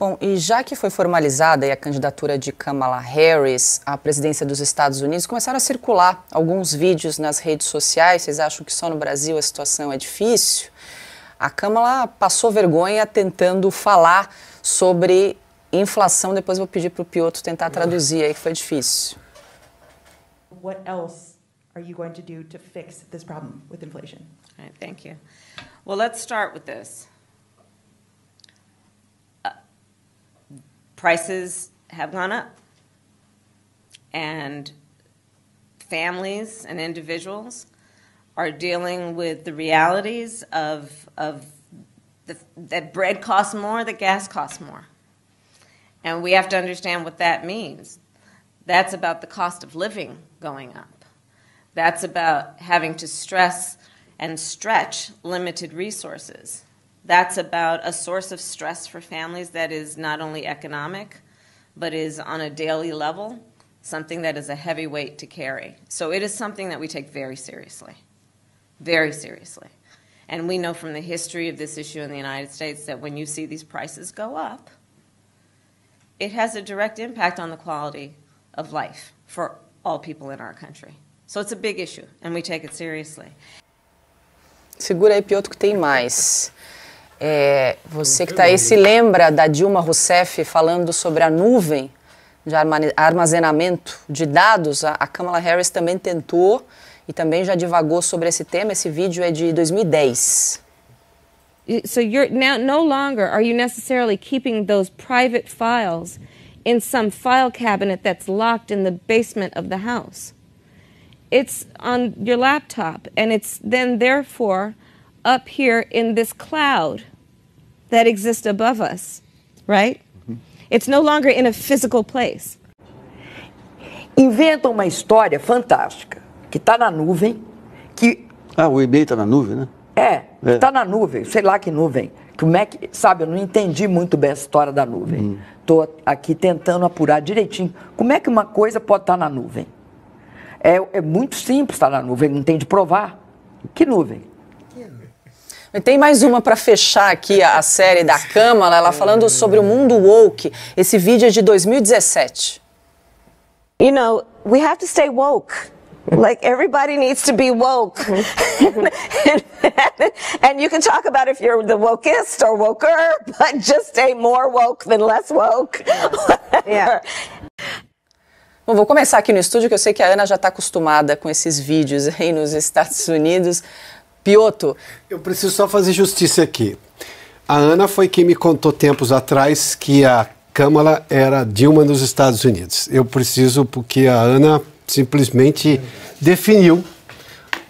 Bom, e já que foi formalizada a candidatura de Kamala Harris à presidência dos Estados Unidos, começaram a circular alguns vídeos nas redes sociais. Vocês acham que só no Brasil a situação é difícil? A Kamala passou vergonha tentando falar sobre inflação. Depois vou pedir para o Pioto tentar traduzir aí, que foi difícil. What else are you going to do to fix this problem with inflation? right, thank you. Well, let's start with this. prices have gone up. And families and individuals are dealing with the realities of, of the, that bread costs more, that gas costs more. And we have to understand what that means. That's about the cost of living going up. That's about having to stress and stretch limited resources that's about a source of stress for families that is not only economic, but is on a daily level something that is a heavy weight to carry. So it is something that we take very seriously, very seriously. And we know from the history of this issue in the United States that when you see these prices go up, it has a direct impact on the quality of life for all people in our country. So it's a big issue, and we take it seriously. Segura aí, Piotr, que tem mais. É, você que está aí se lembra da Dilma Rousseff falando sobre a nuvem de armazenamento de dados? A, a Kamala Harris também tentou e também já divagou sobre esse tema. Esse vídeo é de 2010. So you're now no longer are you necessarily keeping those private files in some file cabinet that's locked in the basement of the house. It's on your laptop and it's then therefore up here in this cloud that exist above us, right? It's no longer in a physical place. Inventa uma história fantástica que está na nuvem, que ah, o eBay está na nuvem, né? É, está é. Tá na nuvem, sei lá que nuvem. Como é que, sabe, eu não entendi muito bem a história da nuvem. Estou hum. aqui tentando apurar direitinho. Como é que uma coisa pode estar tá na nuvem? É, é muito simples estar tá na nuvem, não tem de provar. Que nuvem? tem mais uma para fechar aqui a série da Câmara, ela falando sobre o mundo woke. Esse vídeo é de 2017. You know, we have to stay woke. Like everybody needs to be woke. and, and, you can talk about if you're the wokest or woker, but just stay more woke than less woke. yeah. Bom, vou começar aqui no estúdio, que eu sei que a Ana já está acostumada com esses vídeos aí nos Estados Unidos. Pioto. Eu preciso só fazer justiça aqui. A Ana foi quem me contou tempos atrás que a Câmara era Dilma nos Estados Unidos. Eu preciso, porque a Ana simplesmente definiu.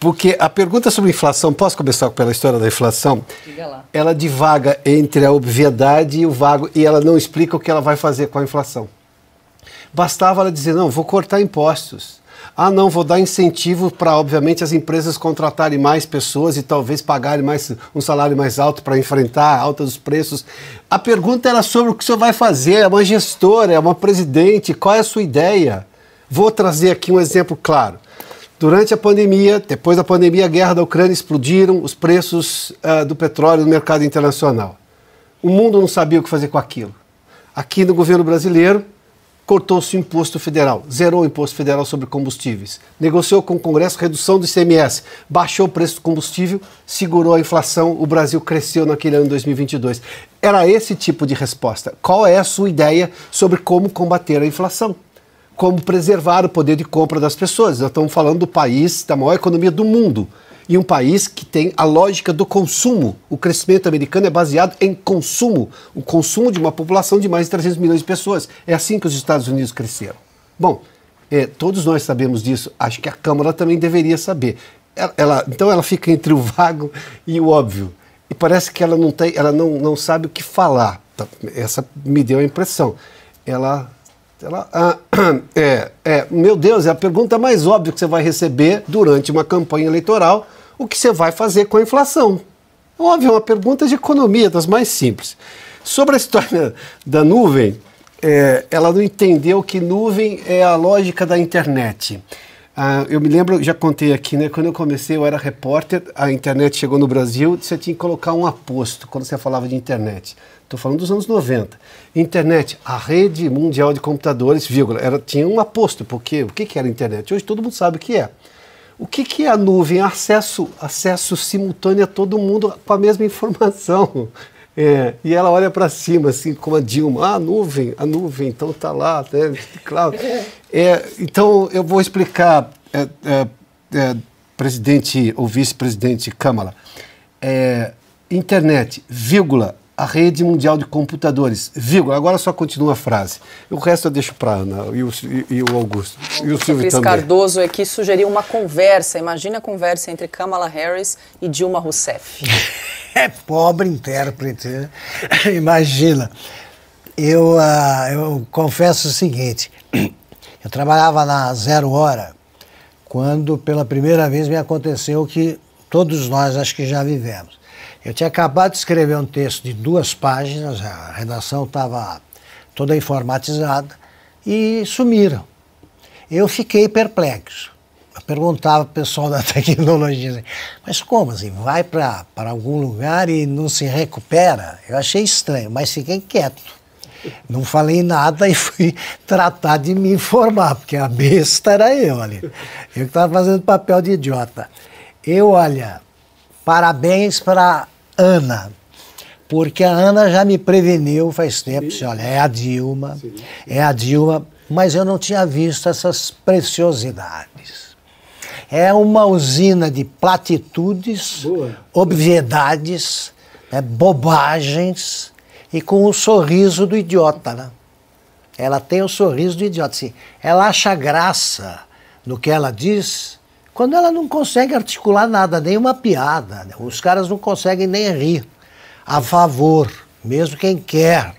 Porque a pergunta sobre inflação, posso começar pela história da inflação? Diga lá. Ela divaga entre a obviedade e o vago e ela não explica o que ela vai fazer com a inflação. Bastava ela dizer, não, vou cortar impostos. Ah, não, vou dar incentivo para, obviamente, as empresas contratarem mais pessoas e talvez pagarem mais, um salário mais alto para enfrentar a alta dos preços. A pergunta era sobre o que o senhor vai fazer. É uma gestora, é uma presidente, qual é a sua ideia? Vou trazer aqui um exemplo claro. Durante a pandemia, depois da pandemia, a guerra da Ucrânia explodiram os preços uh, do petróleo no mercado internacional. O mundo não sabia o que fazer com aquilo. Aqui no governo brasileiro, cortou-se o imposto federal, zerou o imposto federal sobre combustíveis, negociou com o Congresso redução do ICMS, baixou o preço do combustível, segurou a inflação, o Brasil cresceu naquele ano de 2022. Era esse tipo de resposta. Qual é a sua ideia sobre como combater a inflação? Como preservar o poder de compra das pessoas? Nós estamos falando do país, da maior economia do mundo e um país que tem a lógica do consumo. O crescimento americano é baseado em consumo, o consumo de uma população de mais de 300 milhões de pessoas. É assim que os Estados Unidos cresceram. Bom, é, todos nós sabemos disso, acho que a Câmara também deveria saber. Ela, ela, então ela fica entre o vago e o óbvio. E parece que ela não, tem, ela não, não sabe o que falar. Tá, essa me deu a impressão. Ela ela, ah, é, é, meu Deus, é a pergunta mais óbvia que você vai receber durante uma campanha eleitoral o que você vai fazer com a inflação? Óbvio, é uma pergunta de economia, das mais simples. Sobre a história da nuvem, é, ela não entendeu que nuvem é a lógica da internet. Ah, eu me lembro, já contei aqui, né? Quando eu comecei, eu era repórter, a internet chegou no Brasil, você tinha que colocar um aposto quando você falava de internet. Estou falando dos anos 90. Internet, a rede mundial de computadores, vírgula, era, tinha um aposto, porque o que, que era internet? Hoje todo mundo sabe o que é. O que, que é a nuvem? Acesso, acesso simultâneo a todo mundo com a mesma informação. É, e ela olha para cima, assim, como a Dilma. Ah, a nuvem, a nuvem, então está lá, né? Claro. É, então, eu vou explicar, é, é, é presidente ou vice-presidente Câmara. É, internet, vírgula, a rede mundial de computadores, vírgula. Agora só continua a frase. O resto eu deixo para Ana e o, e, e o Augusto. E o, o Silvio Cris também. Cardoso é que sugeriu uma conversa. Imagina a conversa entre Kamala Harris e Dilma Rousseff. é pobre intérprete. Né? Imagina. Eu, uh, eu confesso o seguinte. Eu trabalhava na Zero Hora quando pela primeira vez me aconteceu o que todos nós acho que já vivemos eu tinha acabado de escrever um texto de duas páginas, a redação estava toda informatizada, e sumiram. Eu fiquei perplexo. Eu perguntava para o pessoal da tecnologia, mas como assim? Vai para algum lugar e não se recupera? Eu achei estranho, mas fiquei quieto. Não falei nada e fui tratar de me informar, porque a besta era eu ali. Eu que estava fazendo papel de idiota. Eu, olha, parabéns para Ana, porque a Ana já me preveniu faz tempo, disse, olha, é a Dilma, Sim. é a Dilma, mas eu não tinha visto essas preciosidades. É uma usina de platitudes, Boa. obviedades, né, bobagens e com o sorriso do idiota, né? Ela tem o sorriso do idiota, assim, ela acha graça no que ela diz, quando ela não consegue articular nada, nem uma piada. Né? Os caras não conseguem nem rir. A favor, mesmo quem quer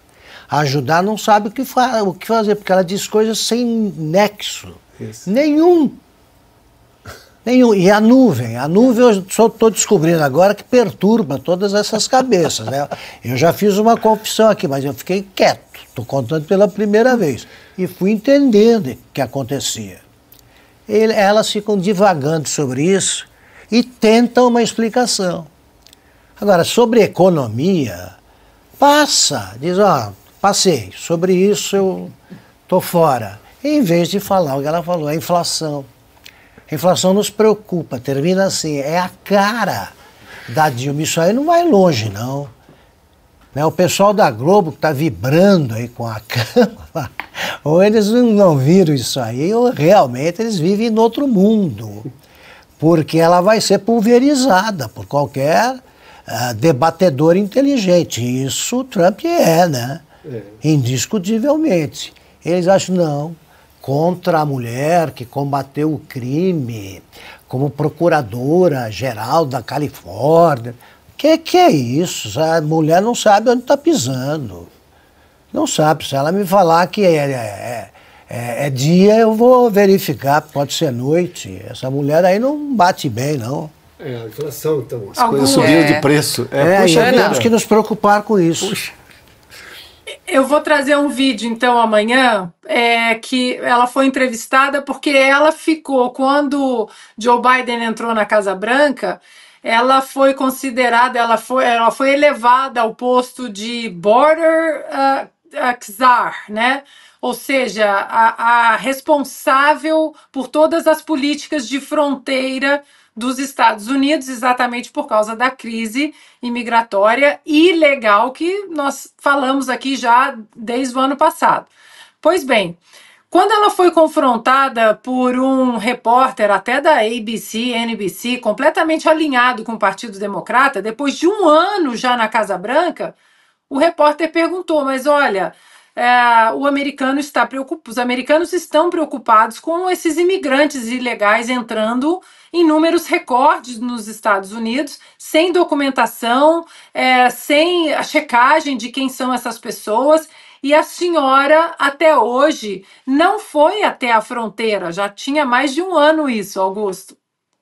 ajudar não sabe o que, o que fazer, porque ela diz coisas sem nexo. Isso. Nenhum. Nenhum. E a nuvem? A nuvem eu estou descobrindo agora que perturba todas essas cabeças. Né? Eu já fiz uma confissão aqui, mas eu fiquei quieto. Estou contando pela primeira vez. E fui entendendo o que acontecia ele, elas ficam divagando sobre isso e tentam uma explicação. Agora, sobre economia, passa, diz, ó, oh, passei, sobre isso eu estou fora. Em vez de falar o que ela falou, a inflação. A inflação nos preocupa, termina assim, é a cara da Dilma. Isso aí não vai longe, não. Né, o pessoal da Globo que está vibrando aí com a cama ou eles não viram isso aí, ou realmente eles vivem em outro mundo, porque ela vai ser pulverizada por qualquer uh, debatedor inteligente. Isso Trump é, né? É. Indiscutivelmente. Eles acham, não, contra a mulher que combateu o crime como procuradora-geral da Califórnia. O que, que é isso? A mulher não sabe onde está pisando. Não sabe. Se ela me falar que é, é, é, é, é dia, eu vou verificar. Pode ser noite. Essa mulher aí não bate bem, não. É, a inflação, então. As Algum... coisas é. subiram de preço. É, é puxa, temos que nos preocupar com isso. Puxa. Eu vou trazer um vídeo, então, amanhã, é, que ela foi entrevistada porque ela ficou, quando Joe Biden entrou na Casa Branca, ela foi considerada, ela foi, ela foi elevada ao posto de Border uh, czar, né? ou seja, a, a responsável por todas as políticas de fronteira dos Estados Unidos, exatamente por causa da crise imigratória ilegal que nós falamos aqui já desde o ano passado. Pois bem, quando ela foi confrontada por um repórter, até da ABC, NBC, completamente alinhado com o Partido Democrata, depois de um ano já na Casa Branca, o repórter perguntou, mas olha, é, o americano está preocupado, os americanos estão preocupados com esses imigrantes ilegais entrando em números recordes nos Estados Unidos, sem documentação, é, sem a checagem de quem são essas pessoas. E a senhora, até hoje, não foi até a fronteira, já tinha mais de um ano isso, Augusto.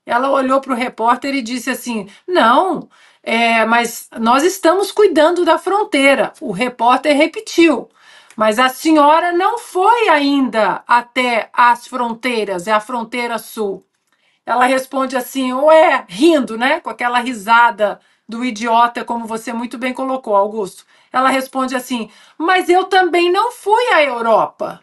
Ela olhou para o repórter e disse assim: Não, é, mas nós estamos cuidando da fronteira. O repórter repetiu. Mas a senhora não foi ainda até as fronteiras, é a fronteira sul. Ela responde assim, ué, rindo, né? Com aquela risada do idiota, como você muito bem colocou, Augusto. Ela responde assim: Mas eu também não fui à Europa.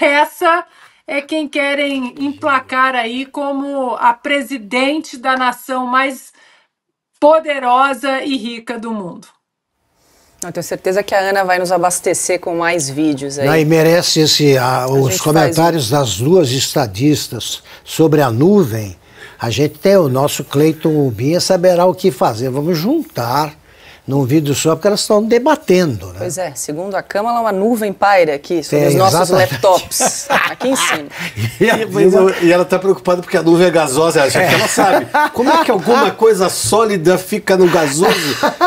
Essa é quem querem emplacar aí como a presidente da nação mais poderosa e rica do mundo. Eu tenho certeza que a Ana vai nos abastecer com mais vídeos aí. Não, e merece esse, a, os comentários faz... das duas estadistas sobre a nuvem. A gente tem o nosso Cleiton Rubinha saberá o que fazer. Vamos juntar num vídeo só, porque elas estão debatendo. Né? Pois é, segundo a Câmara, uma nuvem paira aqui sobre é, os nossos exatamente. laptops, ah, aqui em cima. e, a, é. e, ela está preocupada porque a nuvem é gasosa, ela acha é. que ela sabe. Como é que alguma coisa sólida fica no gasoso?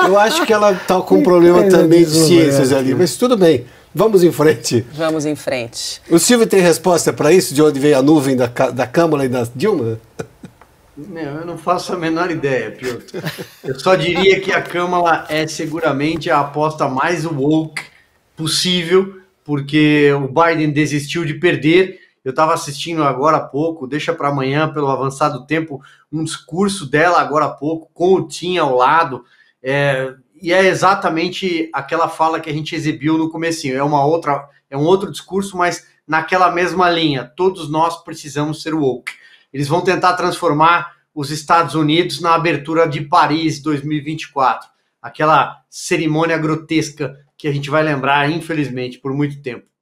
Eu acho que ela está com um problema também de ciências ali, mas tudo bem. Vamos em frente. Vamos em frente. O Silvio tem resposta para isso, de onde veio a nuvem da, da Câmara e da Dilma? Não, eu não faço a menor ideia, Piotr. Eu só diria que a Câmara é seguramente a aposta mais woke possível, porque o Biden desistiu de perder. Eu estava assistindo agora há pouco, deixa para amanhã, pelo avançado tempo, um discurso dela agora há pouco, com o Tim ao lado. É, e é exatamente aquela fala que a gente exibiu no comecinho. É uma outra, é um outro discurso, mas naquela mesma linha. Todos nós precisamos ser woke. Eles vão tentar transformar os Estados Unidos na abertura de Paris 2024, aquela cerimônia grotesca que a gente vai lembrar, infelizmente, por muito tempo.